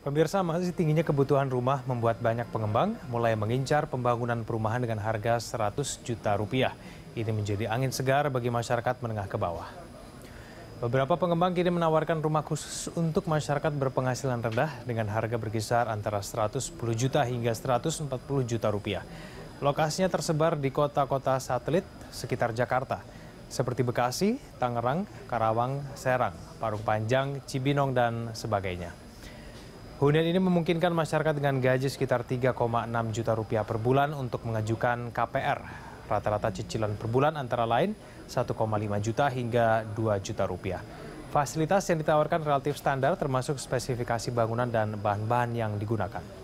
Pemirsa, masih tingginya kebutuhan rumah membuat banyak pengembang mulai mengincar pembangunan perumahan dengan harga 100 juta rupiah. Ini menjadi angin segar bagi masyarakat menengah ke bawah. Beberapa pengembang kini menawarkan rumah khusus untuk masyarakat berpenghasilan rendah dengan harga berkisar antara 110 juta hingga 140 juta rupiah. Lokasinya tersebar di kota-kota satelit sekitar Jakarta, seperti Bekasi, Tangerang, Karawang, Serang, Parung Panjang, Cibinong, dan sebagainya. Hunian ini memungkinkan masyarakat dengan gaji sekitar 3,6 juta rupiah per bulan untuk mengajukan KPR. Rata-rata cicilan per bulan antara lain 1,5 juta hingga 2 juta rupiah. Fasilitas yang ditawarkan relatif standar termasuk spesifikasi bangunan dan bahan-bahan yang digunakan.